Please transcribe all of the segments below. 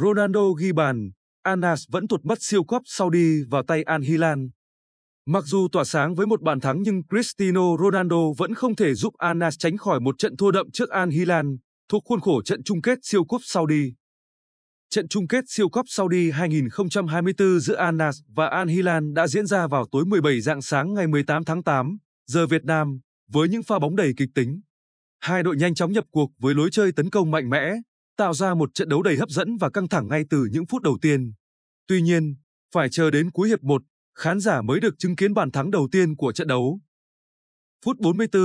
Ronaldo ghi bàn, Anas vẫn tụt mất siêu cúp Saudi vào tay Al Hilal. Mặc dù tỏa sáng với một bàn thắng nhưng Cristiano Ronaldo vẫn không thể giúp Anas tránh khỏi một trận thua đậm trước Al Hilal thuộc khuôn khổ trận chung kết siêu cúp Saudi. Trận chung kết siêu cúp Saudi 2024 giữa Anas và Al Hilal đã diễn ra vào tối 17 dạng sáng ngày 18 tháng 8 giờ Việt Nam với những pha bóng đầy kịch tính. Hai đội nhanh chóng nhập cuộc với lối chơi tấn công mạnh mẽ, tạo ra một trận đấu đầy hấp dẫn và căng thẳng ngay từ những phút đầu tiên. Tuy nhiên, phải chờ đến cuối hiệp 1, khán giả mới được chứng kiến bàn thắng đầu tiên của trận đấu. Phút 44,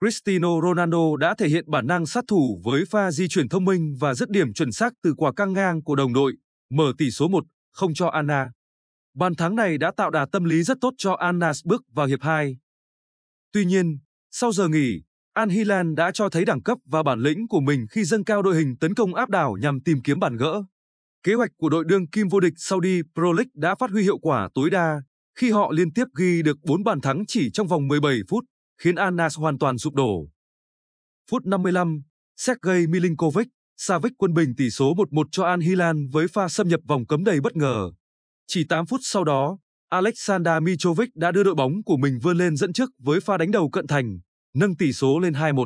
Cristiano Ronaldo đã thể hiện bản năng sát thủ với pha di chuyển thông minh và dứt điểm chuẩn xác từ quả căng ngang của đồng đội, mở tỷ số 1-0 cho Anna. Bàn thắng này đã tạo đà tâm lý rất tốt cho Anna bước vào hiệp 2. Tuy nhiên, sau giờ nghỉ, Al Hilal đã cho thấy đẳng cấp và bản lĩnh của mình khi dâng cao đội hình tấn công áp đảo nhằm tìm kiếm bàn gỡ. Kế hoạch của đội đương kim vô địch Saudi Pro League đã phát huy hiệu quả tối đa khi họ liên tiếp ghi được 4 bàn thắng chỉ trong vòng 17 phút, khiến Al Nassr hoàn toàn sụp đổ. Phút 55, Sergei Milinkovic, Savic quân bình tỷ số 1-1 cho Al Hilal với pha xâm nhập vòng cấm đầy bất ngờ. Chỉ 8 phút sau đó, Alexander Mitrovic đã đưa đội bóng của mình vươn lên dẫn trước với pha đánh đầu cận thành nâng tỷ số lên 2-1.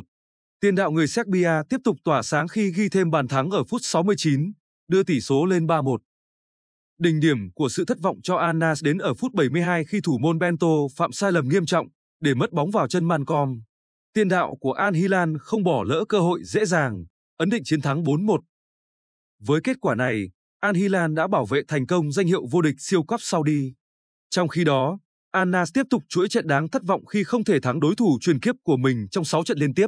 Tiền đạo người Serbia tiếp tục tỏa sáng khi ghi thêm bàn thắng ở phút 69, đưa tỷ số lên 3-1. Đỉnh điểm của sự thất vọng cho Anas đến ở phút 72 khi thủ môn Bento phạm sai lầm nghiêm trọng để mất bóng vào chân Mancom. Tiền đạo của Al Hilal không bỏ lỡ cơ hội dễ dàng, ấn định chiến thắng 4-1. Với kết quả này, Al Hilal đã bảo vệ thành công danh hiệu vô địch siêu cấp Saudi. Trong khi đó, Anas tiếp tục chuỗi trận đáng thất vọng khi không thể thắng đối thủ truyền kiếp của mình trong 6 trận liên tiếp.